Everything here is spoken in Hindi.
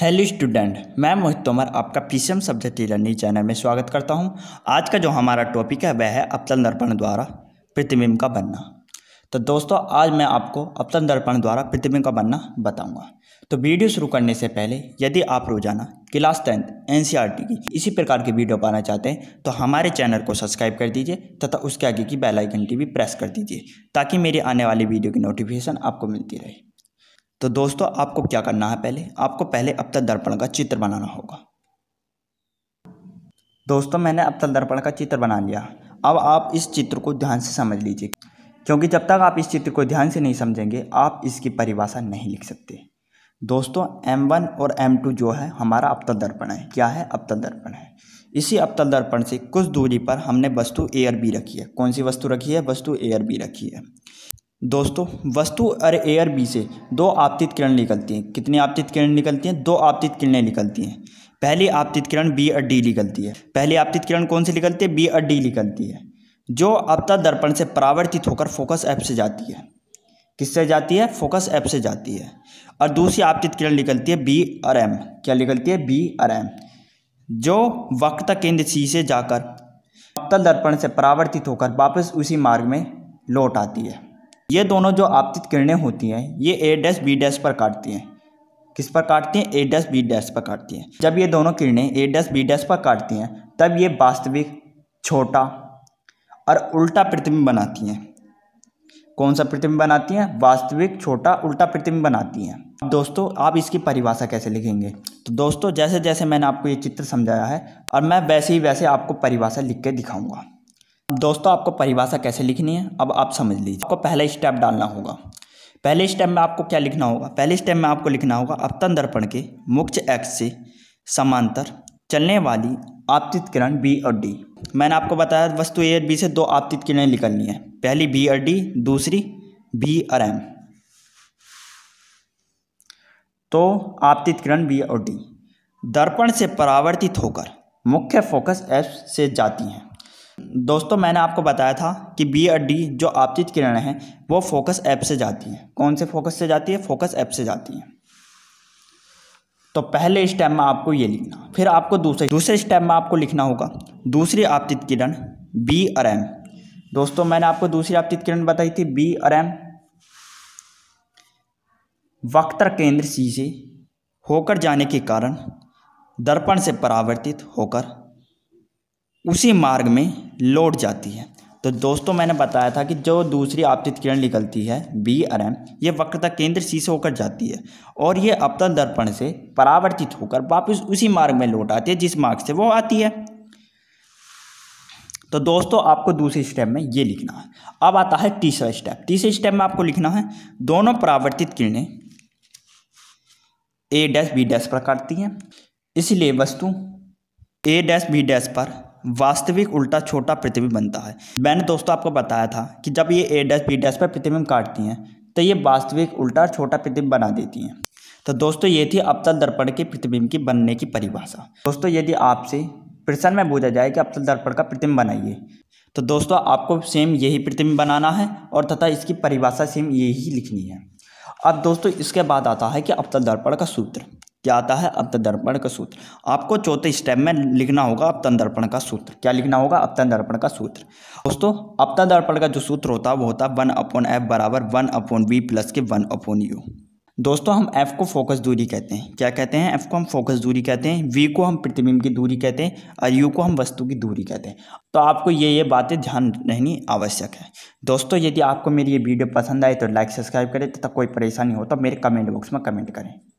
हेलो स्टूडेंट मैं मोहित तोमर आपका पीसीएम सब्जेक्ट लर्निंग चैनल में स्वागत करता हूं आज का जो हमारा टॉपिक है वह है अपतल दर्पण द्वारा प्रतिबिंब का बनना तो दोस्तों आज मैं आपको अपतल दर्पण द्वारा प्रतिबिंब का बनना बताऊंगा तो वीडियो शुरू करने से पहले यदि आप रोजाना क्लास टेंथ एन की इसी प्रकार की वीडियो पाना चाहते हैं तो हमारे चैनल को सब्सक्राइब कर दीजिए तथा उसके आगे की बेलाइकन टी भी प्रेस कर दीजिए ताकि मेरी आने वाली वीडियो की नोटिफिकेशन आपको मिलती रहे तो दोस्तों आपको क्या करना है पहले आपको पहले अवतल दर्पण का चित्र बनाना होगा दोस्तों मैंने अवतल दर्पण का चित्र बना लिया अब आप इस चित्र को ध्यान से समझ लीजिए क्योंकि जब तक आप इस चित्र को ध्यान से नहीं समझेंगे आप इसकी परिभाषा नहीं लिख सकते दोस्तों M1 और M2 जो है हमारा अवतल दर्पण है क्या है अवतल दर्पण है इसी अवतल दर्पण से कुछ दूरी पर हमने वस्तु ए और बी रखी है कौन सी वस्तु रखी है वस्तु ए और बी रखी है दोस्तों वस्तु और एयर बी से दो आपतित किरण निकलती हैं कितनी आपतित किरण निकलती हैं दो आपतित किरणें निकलती हैं पहली आपतित किरण बी और डी निकलती है पहली आपतित किरण कौन सी निकलती है बी और डी निकलती है जो आपता दर्पण से परावर्तित होकर फोकस ऐप से जाती है किससे जाती है फोकस ऐप से जाती है और दूसरी आपतित किरण निकलती है बी और एम क्या निकलती है बी और एम जो वक्ता केंद्र सी से जाकर आपता दर्पण से परावर्तित होकर वापस उसी मार्ग में लौट आती है ये दोनों जो आपतित किरणें होती हैं ये ए डैश बी डैश पर काटती हैं किस पर काटती हैं ए डैश बी डैश पर काटती हैं जब ये दोनों किरणें ए डैश बी डैश पर काटती हैं तब ये वास्तविक छोटा और उल्टा प्रतिबिंब बनाती हैं कौन सा प्रतिबिंब बनाती हैं वास्तविक छोटा उल्टा प्रतिबिंब बनाती हैं दोस्तों आप इसकी परिभाषा कैसे लिखेंगे तो दोस्तों जैसे जैसे मैंने आपको ये चित्र समझाया है और मैं वैसे ही वैसे आपको परिभाषा लिख के दिखाऊंगा दोस्तों आपको परिभाषा कैसे लिखनी है अब आप समझ लीजिए आपको पहला स्टेप डालना होगा पहले स्टेप में आपको क्या लिखना होगा पहले स्टेप में आपको लिखना होगा अपतन दर्पण के मुख्य एक्स से समांतर चलने वाली आपतित किरण बी और डी मैंने आपको बताया वस्तु ए और बी से दो आपतित किरणें निकलनी है पहली बी और डी दूसरी बी और एम तो आपतित किरण बी और डी दर्पण से परावर्तित होकर मुख्य फोकस एफ से जाती हैं दोस्तों मैंने आपको बताया था कि बी और डी जो आपतित किरण हैं वो फोकस ऐप से जाती हैं कौन से फोकस से जाती है फोकस ऐप से जाती हैं तो पहले स्टेप में आपको ये लिखना फिर आपको दूसरे दूसरे स्टेप में आपको लिखना होगा दूसरी आपतित किरण बी और एम दोस्तों मैंने आपको दूसरी आपतित किरण बताई थी बी और एम वक्तर केंद्र सी से होकर जाने के कारण दर्पण से परावर्तित होकर उसी मार्ग में लौट जाती है तो दोस्तों मैंने बताया था कि जो दूसरी आपतित किरण निकलती है बी आर एम ये वक्रता केंद्र सी से होकर जाती है और ये अपतल दर्पण से परावर्तित होकर वापस उसी मार्ग में लौट आती है जिस मार्ग से वो आती है तो दोस्तों आपको दूसरे स्टेप में ये लिखना है अब आता है तीसरा स्टेप तीसरे स्टेप में आपको लिखना है दोनों परावर्तित किरणें ए डैश बी डैश पर काटती हैं इसलिए वस्तु ए डैश बी डैश पर वास्तविक उल्टा छोटा पृथ्वी बनता है मैंने दोस्तों आपको बताया था कि जब ये ए डैश बी डैश पर पृथ्वी काटती हैं तो ये वास्तविक उल्टा छोटा पृथ्वी बना देती हैं तो दोस्तों ये थी अवतल दर्पण के प्रतिबिंब की बनने की परिभाषा दोस्तों यदि आपसे प्रश्न में पूछा जाए कि अवतल दर्पण का प्रतिबिंब बनाइए तो दोस्तों आपको सेम यही प्रतिबिंब बनाना है और तथा इसकी परिभाषा सेम यही लिखनी है अब दोस्तों इसके बाद आता है कि अवतल दर्पण का सूत्र क्या आता है अब अपतदर्पण का सूत्र आपको चौथे स्टेप में लिखना होगा अब अपतदर्पण का सूत्र क्या लिखना होगा अब अपतदर्पण का सूत्र दोस्तों अब अपतदर्पण का जो सूत्र होता है वो होता है वन अपॉन एफ बराबर वन अपॉन वी प्लस के वन अपॉन यू दोस्तों हम एफ को फोकस दूरी कहते हैं क्या कहते हैं एफ को हम फोकस दूरी कहते हैं वी को हम प्रतिबिंब की दूरी कहते हैं और यू को हम वस्तु की दूरी कहते हैं तो आपको ये ये बातें ध्यान रहनी आवश्यक है दोस्तों यदि आपको मेरी ये वीडियो पसंद आए तो लाइक सब्सक्राइब करें तथा कोई परेशानी हो तो मेरे कमेंट बॉक्स में कमेंट करें